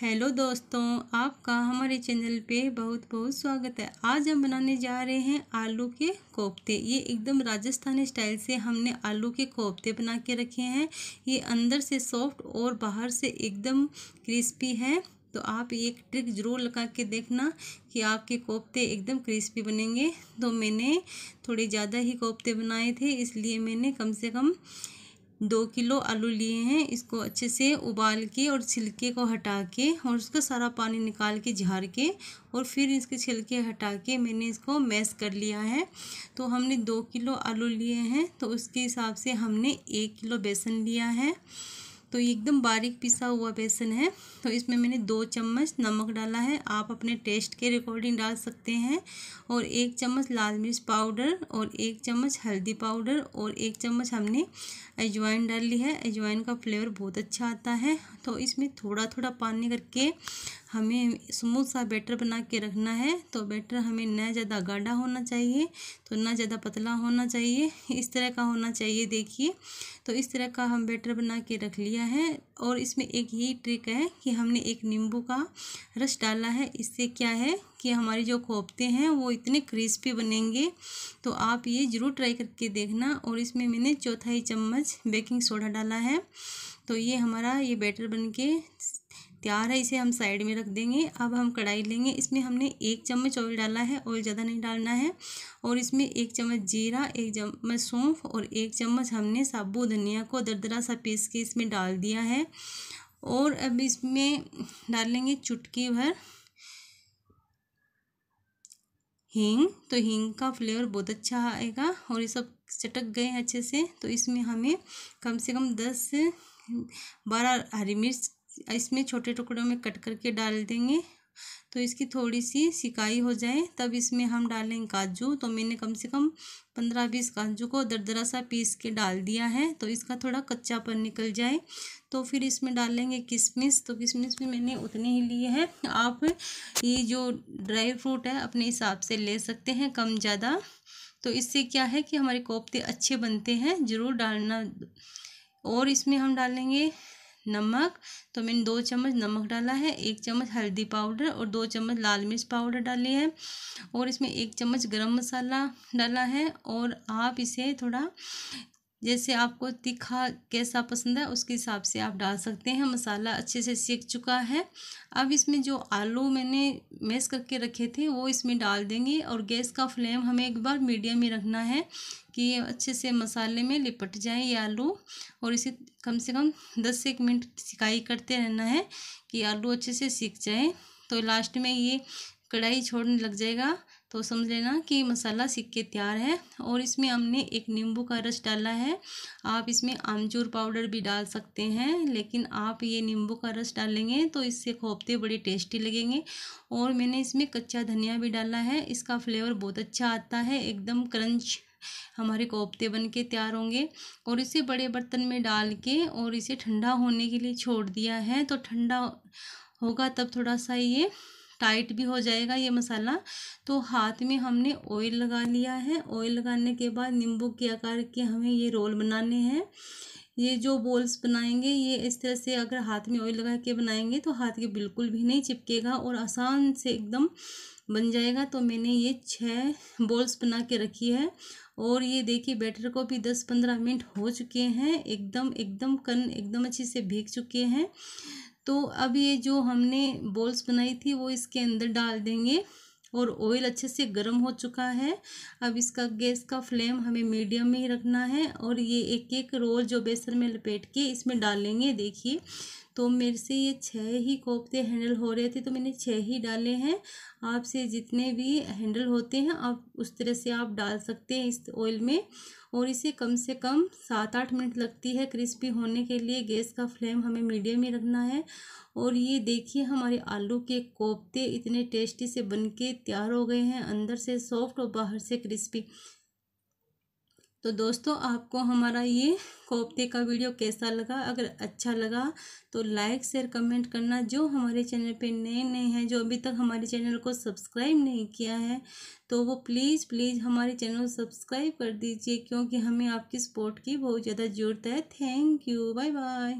hello दोस्तों आपका हमारे चैनल पे बहुत बहुत स्वागत है आज हम बनाने जा रहे हैं आलू के कोफ्ते ये एकदम राजस्थानी स्टाइल से हमने आलू के कोफ्ते बना के रखे हैं ये अंदर से सॉफ्ट और बाहर से एकदम क्रिस्पी है तो आप एक ट्रिक ज़रूर लगा के देखना कि आपके कोफ्ते एकदम क्रिस्पी बनेंगे तो मैंने थोड़े ज़्यादा ही कोफ्ते बनाए थे इसलिए मैंने कम से कम दो किलो आलू लिए हैं इसको अच्छे से उबाल के और छिलके को हटा के और उसका सारा पानी निकाल के झाड़ के और फिर इसके छिलके हटा के मैंने इसको मैश कर लिया है तो हमने दो किलो आलू लिए हैं तो उसके हिसाब से हमने एक किलो बेसन लिया है तो एकदम बारीक पिसा हुआ बेसन है तो इसमें मैंने दो चम्मच नमक डाला है आप अपने टेस्ट के अकॉर्डिंग डाल सकते हैं और एक चम्मच लाल मिर्च पाउडर और एक चम्मच हल्दी पाउडर और एक चम्मच हमने अजवाइन डाल ली है अजवाइन का फ्लेवर बहुत अच्छा आता है तो इसमें थोड़ा थोड़ा पानी करके हमें स्मूथ सा बैटर बना के रखना है तो बैटर हमें ना ज़्यादा गाढ़ा होना चाहिए तो ना ज़्यादा पतला होना चाहिए इस तरह का होना चाहिए देखिए तो इस तरह का हम बैटर बना के रख लिया है और इसमें एक यही ट्रिक है कि हमने एक नींबू का रस डाला है इससे क्या है कि हमारी जो कोफ्ते हैं वो इतने क्रिस्पी बनेंगे तो आप ये ज़रूर ट्राई करके देखना और इसमें मैंने चौथाई चम्मच बेकिंग सोडा डाला है तो ये हमारा ये बैटर बन के तैयार है इसे हम साइड में रख देंगे अब हम कढ़ाई लेंगे इसमें हमने एक चम्मच ऑयल डाला है ऑयल ज़्यादा नहीं डालना है और इसमें एक चम्मच जीरा एक चम्मच सौंफ और एक चम्मच हमने साबु धनिया को दरदरा सा पीस के इसमें डाल दिया है और अब इसमें डालेंगे चुटकी भर हींग तो हींग का फ्लेवर बहुत अच्छा आएगा और ये सब चटक गए हैं अच्छे से तो इसमें हमें कम से कम दस बारह हरी मिर्च इसमें छोटे टुकड़ों में कट करके डाल देंगे तो इसकी थोड़ी सी सिकाई हो जाए तब इसमें हम डालेंगे काजू तो मैंने कम से कम पंद्रह बीस काजू को दरदरा सा पीस के डाल दिया है तो इसका थोड़ा कच्चापन निकल जाए तो फिर इसमें डालेंगे किशमिश तो किशमिश भी मैंने उतने ही लिए हैं आप ये जो ड्राई फ्रूट है अपने हिसाब से ले सकते हैं कम ज़्यादा तो इससे क्या है कि हमारे कोफ्ते अच्छे बनते हैं ज़रूर डालना और इसमें हम डालेंगे नमक तो मैंने दो चम्मच नमक डाला है एक चम्मच हल्दी पाउडर और दो चम्मच लाल मिर्च पाउडर डाली है और इसमें एक चम्मच गरम मसाला डाला है और आप इसे थोड़ा जैसे आपको तीखा कैसा पसंद है उसके हिसाब से आप डाल सकते हैं मसाला अच्छे से सीख चुका है अब इसमें जो आलू मैंने मैश करके रखे थे वो इसमें डाल देंगे और गैस का फ्लेम हमें एक बार मीडियम ही रखना है कि ये अच्छे से मसाले में लिपट जाए ये आलू और इसे कम से कम दस से एक मिनट सिकाई करते रहना है कि आलू अच्छे से सीख जाए तो लास्ट में ये कढ़ाई छोड़ने लग जाएगा तो समझ लेना कि मसाला सीख के तैयार है और इसमें हमने एक नींबू का रस डाला है आप इसमें आमचूर पाउडर भी डाल सकते हैं लेकिन आप ये नींबू का रस डालेंगे तो इससे खोपते बड़े टेस्टी लगेंगे और मैंने इसमें कच्चा धनिया भी डाला है इसका फ्लेवर बहुत अच्छा आता है एकदम क्रंच हमारे कोफ्ते बन के तैयार होंगे और इसे बड़े बर्तन में डाल के और इसे ठंडा होने के लिए छोड़ दिया है तो ठंडा होगा तब थोड़ा सा ये टाइट भी हो जाएगा ये मसाला तो हाथ में हमने ऑयल लगा लिया है ऑयल लगाने के बाद नींबू के आकार के हमें ये रोल बनाने हैं ये जो बॉल्स बनाएंगे ये इस तरह से अगर हाथ में ऑयल लगा के बनाएंगे तो हाथ के बिल्कुल भी नहीं चिपकेगा और आसान से एकदम बन जाएगा तो मैंने ये छः बॉल्स बना के रखी है और ये देखिए बैटर को भी दस पंद्रह मिनट हो चुके हैं एकदम एकदम कन एकदम अच्छे से भीग चुके हैं तो अब ये जो हमने बॉल्स बनाई थी वो इसके अंदर डाल देंगे और ऑयल अच्छे से गर्म हो चुका है अब इसका गैस का फ्लेम हमें मीडियम में ही रखना है और ये एक एक रोल जो बेसन में लपेट के इसमें डालेंगे देखिए तो मेरे से ये छः ही कोफ्ते हैंडल हो रहे थे तो मैंने छः ही डाले हैं आपसे जितने भी हैंडल होते हैं आप उस तरह से आप डाल सकते हैं इस ऑयल में और इसे कम से कम सात आठ मिनट लगती है क्रिस्पी होने के लिए गैस का फ्लेम हमें मीडियम ही रखना है और ये देखिए हमारे आलू के कोफ्ते इतने टेस्टी से बनके तैयार हो गए हैं अंदर से सॉफ्ट और बाहर से क्रिस्पी तो दोस्तों आपको हमारा ये कोफ्ते का वीडियो कैसा लगा अगर अच्छा लगा तो लाइक शेयर कमेंट करना जो हमारे चैनल पे नए नए हैं जो अभी तक हमारे चैनल को सब्सक्राइब नहीं किया है तो वो प्लीज़ प्लीज़ हमारे चैनल को सब्सक्राइब कर दीजिए क्योंकि हमें आपकी सपोर्ट की बहुत ज़्यादा ज़रूरत है थैंक यू बाय बाय